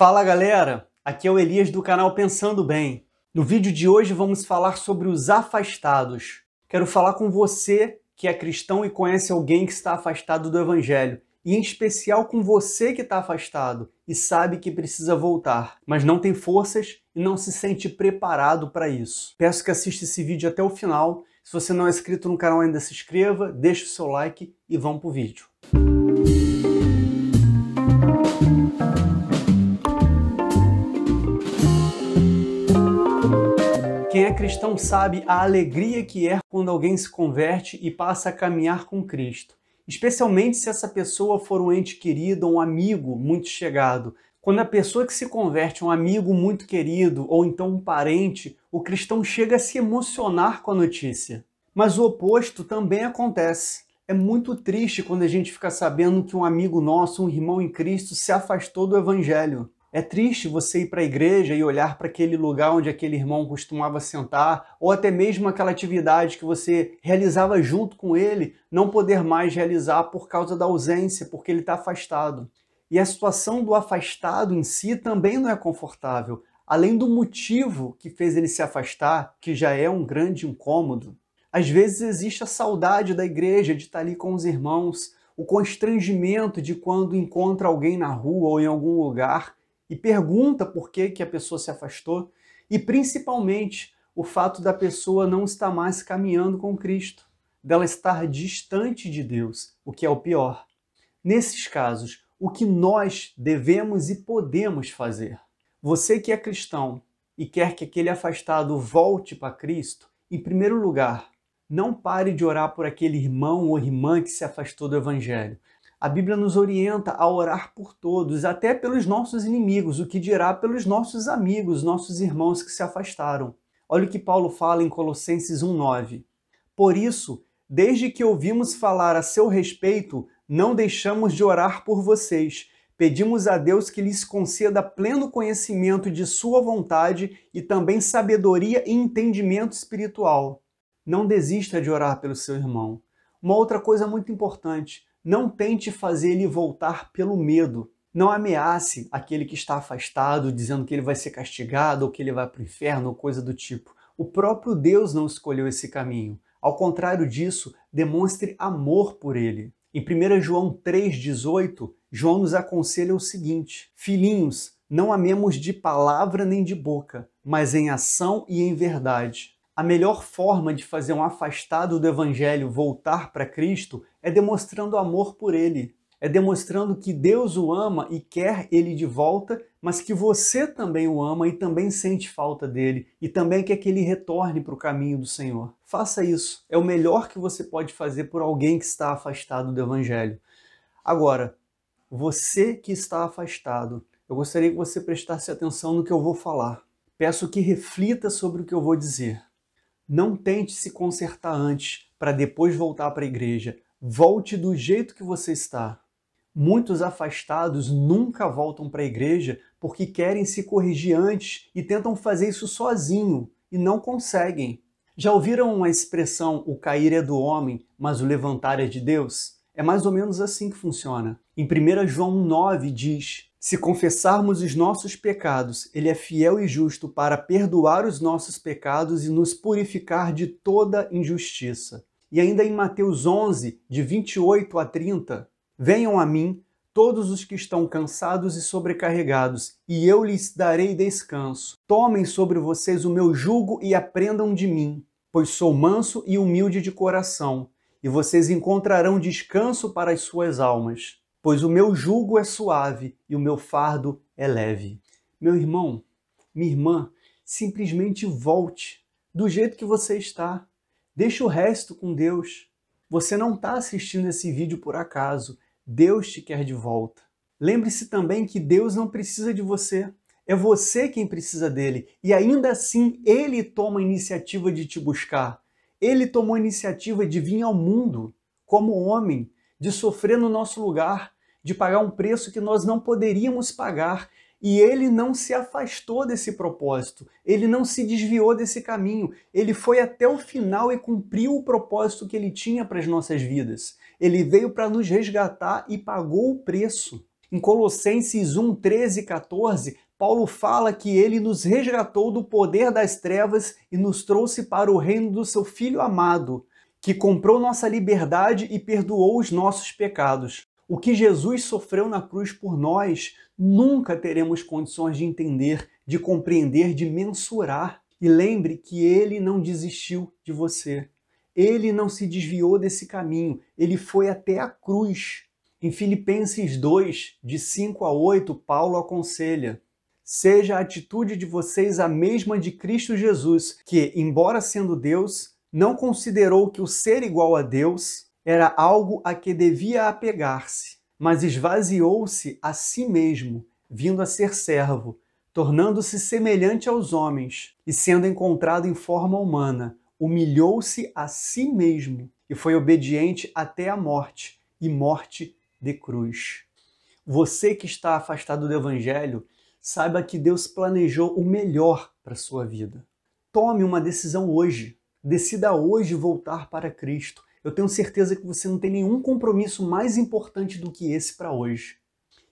Fala galera, aqui é o Elias do canal Pensando Bem. No vídeo de hoje vamos falar sobre os afastados. Quero falar com você que é cristão e conhece alguém que está afastado do Evangelho, e em especial com você que está afastado e sabe que precisa voltar, mas não tem forças e não se sente preparado para isso. Peço que assista esse vídeo até o final. Se você não é inscrito no canal ainda, se inscreva, deixe o seu like e vamos para o vídeo. cristão sabe a alegria que é quando alguém se converte e passa a caminhar com Cristo, especialmente se essa pessoa for um ente querido um amigo muito chegado. Quando a pessoa que se converte é um amigo muito querido ou então um parente, o cristão chega a se emocionar com a notícia. Mas o oposto também acontece. É muito triste quando a gente fica sabendo que um amigo nosso, um irmão em Cristo, se afastou do Evangelho. É triste você ir para a igreja e olhar para aquele lugar onde aquele irmão costumava sentar, ou até mesmo aquela atividade que você realizava junto com ele, não poder mais realizar por causa da ausência, porque ele está afastado. E a situação do afastado em si também não é confortável, além do motivo que fez ele se afastar, que já é um grande incômodo. Às vezes existe a saudade da igreja de estar tá ali com os irmãos, o constrangimento de quando encontra alguém na rua ou em algum lugar e pergunta por que, que a pessoa se afastou e principalmente o fato da pessoa não estar mais caminhando com Cristo, dela estar distante de Deus, o que é o pior. Nesses casos, o que nós devemos e podemos fazer? Você que é cristão e quer que aquele afastado volte para Cristo, em primeiro lugar, não pare de orar por aquele irmão ou irmã que se afastou do Evangelho, a Bíblia nos orienta a orar por todos, até pelos nossos inimigos, o que dirá pelos nossos amigos, nossos irmãos que se afastaram. Olha o que Paulo fala em Colossenses 1,9. Por isso, desde que ouvimos falar a seu respeito, não deixamos de orar por vocês. Pedimos a Deus que lhes conceda pleno conhecimento de sua vontade e também sabedoria e entendimento espiritual. Não desista de orar pelo seu irmão. Uma outra coisa muito importante: não tente fazer ele voltar pelo medo. Não ameace aquele que está afastado, dizendo que ele vai ser castigado ou que ele vai para o inferno ou coisa do tipo. O próprio Deus não escolheu esse caminho. Ao contrário disso, demonstre amor por ele. Em 1 João 3,18, João nos aconselha o seguinte: Filhinhos, não amemos de palavra nem de boca, mas em ação e em verdade. A melhor forma de fazer um afastado do Evangelho voltar para Cristo é demonstrando amor por ele. É demonstrando que Deus o ama e quer ele de volta, mas que você também o ama e também sente falta dele e também quer que ele retorne para o caminho do Senhor. Faça isso. É o melhor que você pode fazer por alguém que está afastado do Evangelho. Agora, você que está afastado, eu gostaria que você prestasse atenção no que eu vou falar. Peço que reflita sobre o que eu vou dizer. Não tente se consertar antes para depois voltar para a igreja. Volte do jeito que você está. Muitos afastados nunca voltam para a igreja porque querem se corrigir antes e tentam fazer isso sozinho e não conseguem. Já ouviram a expressão o cair é do homem, mas o levantar é de Deus? É mais ou menos assim que funciona. Em 1 João 9 diz: se confessarmos os nossos pecados, Ele é fiel e justo para perdoar os nossos pecados e nos purificar de toda injustiça. E ainda em Mateus 11, de 28 a 30, Venham a mim, todos os que estão cansados e sobrecarregados, e eu lhes darei descanso. Tomem sobre vocês o meu jugo e aprendam de mim, pois sou manso e humilde de coração, e vocês encontrarão descanso para as suas almas pois o meu jugo é suave e o meu fardo é leve. Meu irmão, minha irmã, simplesmente volte do jeito que você está. Deixa o resto com Deus. Você não está assistindo esse vídeo por acaso. Deus te quer de volta. Lembre-se também que Deus não precisa de você. É você quem precisa dele. E ainda assim, ele toma a iniciativa de te buscar. Ele tomou a iniciativa de vir ao mundo como homem de sofrer no nosso lugar, de pagar um preço que nós não poderíamos pagar. E ele não se afastou desse propósito, ele não se desviou desse caminho, ele foi até o final e cumpriu o propósito que ele tinha para as nossas vidas. Ele veio para nos resgatar e pagou o preço. Em Colossenses 1, 13 e 14, Paulo fala que ele nos resgatou do poder das trevas e nos trouxe para o reino do seu Filho amado, que comprou nossa liberdade e perdoou os nossos pecados. O que Jesus sofreu na cruz por nós, nunca teremos condições de entender, de compreender, de mensurar. E lembre que ele não desistiu de você. Ele não se desviou desse caminho, ele foi até a cruz. Em Filipenses 2, de 5 a 8, Paulo aconselha: Seja a atitude de vocês a mesma de Cristo Jesus, que, embora sendo Deus, não considerou que o ser igual a Deus era algo a que devia apegar-se, mas esvaziou-se a si mesmo, vindo a ser servo, tornando-se semelhante aos homens e sendo encontrado em forma humana, humilhou-se a si mesmo e foi obediente até a morte e morte de cruz. Você que está afastado do evangelho, saiba que Deus planejou o melhor para sua vida. Tome uma decisão hoje Decida hoje voltar para Cristo. Eu tenho certeza que você não tem nenhum compromisso mais importante do que esse para hoje.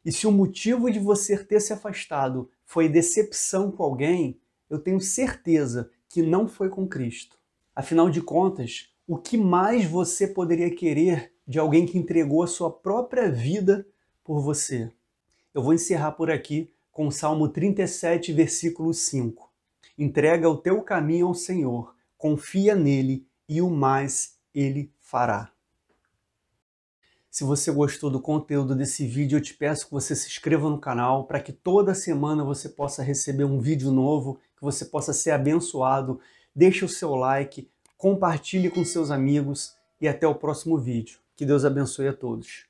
E se o motivo de você ter se afastado foi decepção com alguém, eu tenho certeza que não foi com Cristo. Afinal de contas, o que mais você poderia querer de alguém que entregou a sua própria vida por você? Eu vou encerrar por aqui com o Salmo 37, versículo 5. Entrega o teu caminho ao Senhor confia nele e o mais ele fará. Se você gostou do conteúdo desse vídeo, eu te peço que você se inscreva no canal para que toda semana você possa receber um vídeo novo, que você possa ser abençoado. Deixe o seu like, compartilhe com seus amigos e até o próximo vídeo. Que Deus abençoe a todos.